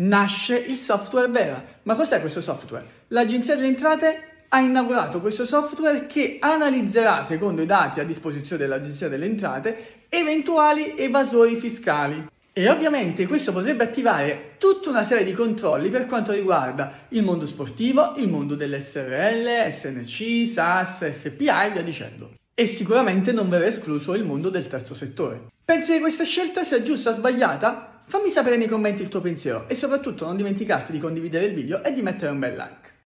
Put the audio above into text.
nasce il software Vera. Ma cos'è questo software? L'Agenzia delle Entrate ha inaugurato questo software che analizzerà, secondo i dati a disposizione dell'Agenzia delle Entrate, eventuali evasori fiscali. E ovviamente questo potrebbe attivare tutta una serie di controlli per quanto riguarda il mondo sportivo, il mondo dell'SRL, SNC, SAS, SPA e via dicendo. E sicuramente non verrà escluso il mondo del terzo settore. Pensi che questa scelta sia giusta o sbagliata? Fammi sapere nei commenti il tuo pensiero e soprattutto non dimenticarti di condividere il video e di mettere un bel like.